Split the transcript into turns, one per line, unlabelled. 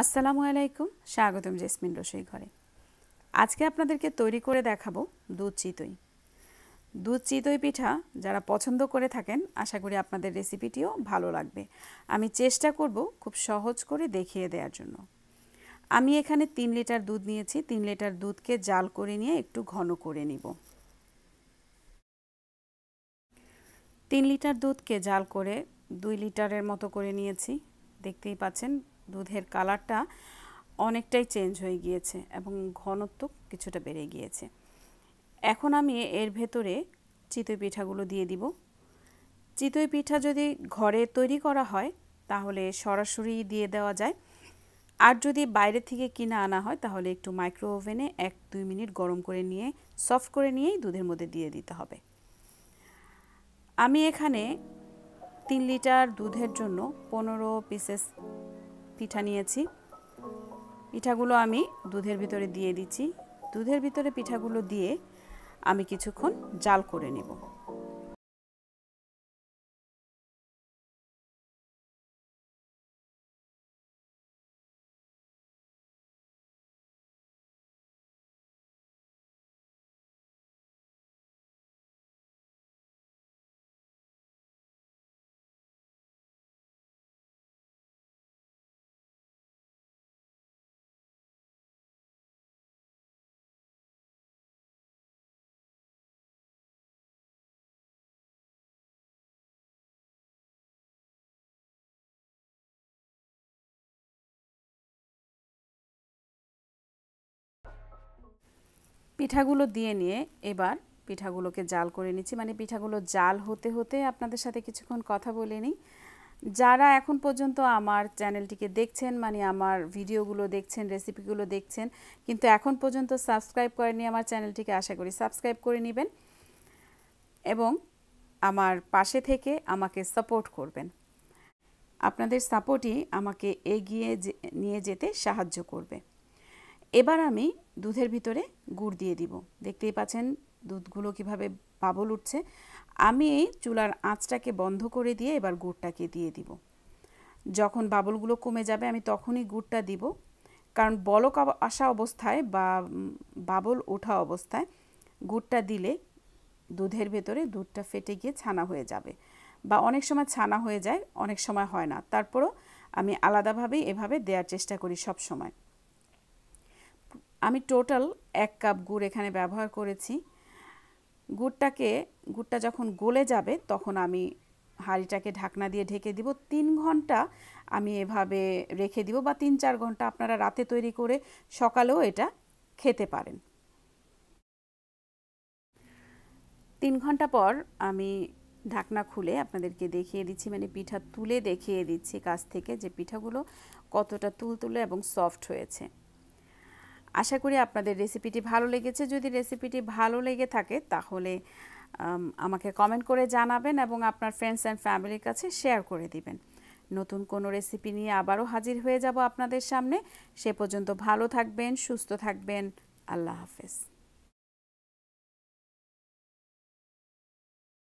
আসসালামু আলাইকুম স্বাগতম জেসমিন রসই ঘরে আজকে আপনাদেরকে তৈরি করে দেখাবো দুধ চিতই দুধ চিতই পিঠা যারা পছন্দ করে থাকেন আশা করি আপনাদের রেসিপিটিও ভালো লাগবে আমি চেষ্টা করব খুব সহজ করে দেখিয়ে দেওয়ার জন্য আমি এখানে তিন লিটার দুধ নিয়েছি তিন লিটার দুধকে জাল করে নিয়ে একটু ঘন করে নিব তিন লিটার দুধকে জাল করে দুই লিটারের মতো করে নিয়েছি দেখতেই পাচ্ছেন দুধের কালারটা অনেকটাই চেঞ্জ হয়ে গিয়েছে এবং ঘনত্ব কিছুটা বেড়ে গিয়েছে এখন আমি এর ভেতরে চিতই পিঠাগুলো দিয়ে দিব চিতই পিঠা যদি ঘরে তৈরি করা হয় তাহলে সরাসরি দিয়ে দেওয়া যায় আর যদি বাইরে থেকে কিনে আনা হয় তাহলে একটু মাইক্রো ওভেনে এক দুই মিনিট গরম করে নিয়ে সফট করে নিয়েই দুধের মধ্যে দিয়ে দিতে হবে আমি এখানে তিন লিটার দুধের জন্য পনেরো পিসেস পিঠা নিয়েছি পিঠাগুলো আমি দুধের ভিতরে দিয়ে দিচ্ছি দুধের ভিতরে পিঠাগুলো দিয়ে আমি কিছুক্ষণ জাল করে নেব পিঠাগুলো দিয়ে নিয়ে এবার পিঠাগুলোকে জাল করে নিচ্ছি মানে পিঠাগুলো জাল হতে হতে আপনাদের সাথে কিছুক্ষণ কথা বলে নিই যারা এখন পর্যন্ত আমার চ্যানেলটিকে দেখছেন মানে আমার ভিডিওগুলো দেখছেন রেসিপিগুলো দেখছেন কিন্তু এখন পর্যন্ত সাবস্ক্রাইব করেনি আমার চ্যানেলটিকে আশা করি সাবস্ক্রাইব করে নেবেন এবং আমার পাশে থেকে আমাকে সাপোর্ট করবেন আপনাদের সাপোর্টই আমাকে এগিয়ে নিয়ে যেতে সাহায্য করবে এবার আমি দুধের ভিতরে গুড় দিয়ে দিব দেখতেই পাচ্ছেন দুধগুলো কিভাবে বাবল উঠছে আমি এই চুলার আঁচটাকে বন্ধ করে দিয়ে এবার গুড়টাকে দিয়ে দিব যখন বাবলগুলো কমে যাবে আমি তখনই গুড়টা দিব কারণ বলক আসা অবস্থায় বা বাবল ওঠা অবস্থায় গুড়টা দিলে দুধের ভেতরে দুধটা ফেটে গিয়ে ছানা হয়ে যাবে বা অনেক সময় ছানা হয়ে যায় অনেক সময় হয় না তারপরও আমি আলাদাভাবেই এভাবে দেওয়ার চেষ্টা করি সব সময়। আমি টোটাল এক কাপ গুড় এখানে ব্যবহার করেছি গুড়টাকে গুড়টা যখন গলে যাবে তখন আমি হাঁড়িটাকে ঢাকনা দিয়ে ঢেকে দিব তিন ঘন্টা আমি এভাবে রেখে দিব বা তিন চার ঘন্টা আপনারা রাতে তৈরি করে সকালেও এটা খেতে পারেন তিন ঘন্টা পর আমি ঢাকনা খুলে আপনাদেরকে দেখিয়ে দিচ্ছি মানে পিঠা তুলে দেখিয়ে দিচ্ছি কাছ থেকে যে পিঠাগুলো কতটা তুলতুলে এবং সফট হয়েছে আশা করি আপনাদের রেসিপিটি ভালো লেগেছে যদি রেসিপিটি ভালো লেগে থাকে তাহলে আমাকে কমেন্ট করে জানাবেন এবং আপনার ফ্রেন্ডস অ্যান্ড ফ্যামিলির কাছে শেয়ার করে দিবেন নতুন কোনো রেসিপি নিয়ে আবারও হাজির হয়ে যাব আপনাদের সামনে সে পর্যন্ত ভালো থাকবেন সুস্থ থাকবেন আল্লাহ হাফেজ